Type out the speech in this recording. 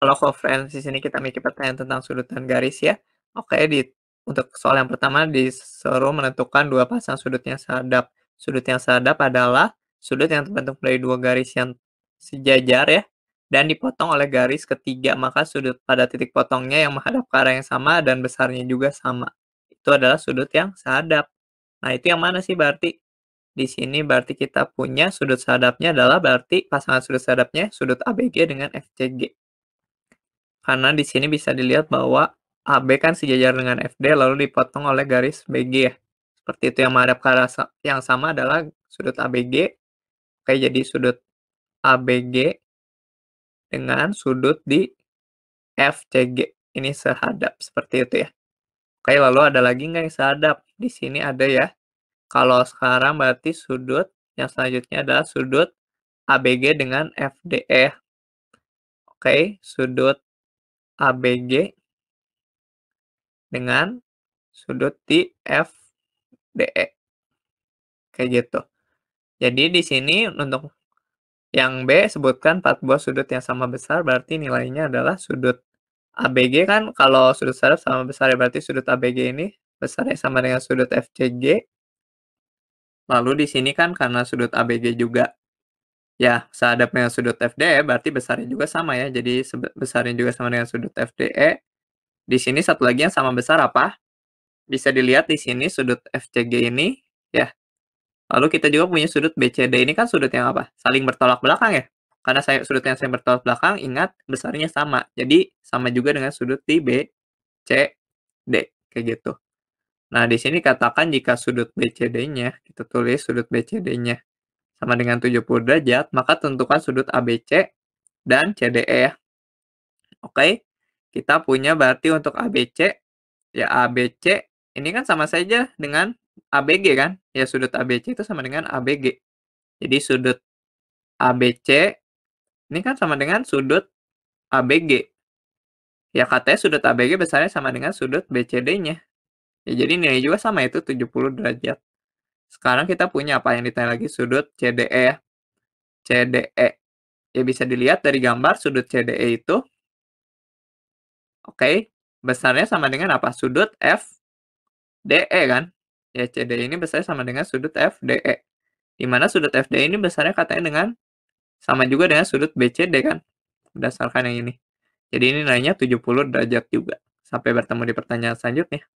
Kalau conference di sini kita mikir pertanyaan tentang sudut dan garis ya. Oke, di untuk soal yang pertama disuruh menentukan dua pasang sudut yang sadap. Sudut yang sadap adalah sudut yang terbentuk dari dua garis yang sejajar ya dan dipotong oleh garis ketiga maka sudut pada titik potongnya yang menghadap ke arah yang sama dan besarnya juga sama. Itu adalah sudut yang sadap. Nah, itu yang mana sih berarti? Di sini berarti kita punya sudut sadapnya adalah berarti pasangan sudut sadapnya sudut ABG dengan FCG. Karena di sini bisa dilihat bahwa AB kan sejajar dengan FD lalu dipotong oleh garis BG ya. Seperti itu yang menghadap ke arah yang sama adalah sudut ABG. Oke, jadi sudut ABG dengan sudut di FCG. Ini sehadap seperti itu ya. Oke, lalu ada lagi nggak yang sehadap? Di sini ada ya. Kalau sekarang berarti sudut yang selanjutnya adalah sudut ABG dengan FDE. Oke, sudut ABG dengan sudut di FDE. Kayak gitu. Jadi di sini untuk yang B sebutkan 4 buah sudut yang sama besar berarti nilainya adalah sudut ABG kan kalau sudut saraf sama besar ya berarti sudut ABG ini besarnya sama dengan sudut FCG. Lalu di sini kan karena sudut ABG juga Ya, seadapnya dengan sudut FDE berarti besarnya juga sama ya. Jadi besarnya juga sama dengan sudut FDE. Di sini satu lagi yang sama besar apa? Bisa dilihat di sini sudut FCG ini ya. Lalu kita juga punya sudut BCD ini kan sudut yang apa? Saling bertolak belakang ya. Karena saya sudut yang saya bertolak belakang, ingat besarnya sama. Jadi sama juga dengan sudut di BCD kayak gitu. Nah, di sini katakan jika sudut BCD-nya, kita tulis sudut BCD-nya sama dengan 70 derajat, maka tentukan sudut ABC dan CDE ya. Oke, kita punya berarti untuk ABC, ya ABC ini kan sama saja dengan ABG kan? Ya sudut ABC itu sama dengan ABG. Jadi sudut ABC ini kan sama dengan sudut ABG. Ya katanya sudut ABG besarnya sama dengan sudut BCD-nya. Ya jadi nilai juga sama itu 70 derajat. Sekarang kita punya apa yang ditanya lagi sudut CDE ya. CDE. Ya bisa dilihat dari gambar sudut CDE itu. Oke, okay, besarnya sama dengan apa? Sudut FDE kan? Ya CDE ini besarnya sama dengan sudut FDE. Di mana sudut FDE ini besarnya katanya dengan sama juga dengan sudut BCD kan? Berdasarkan yang ini. Jadi ini nanya 70 derajat juga. Sampai bertemu di pertanyaan selanjutnya.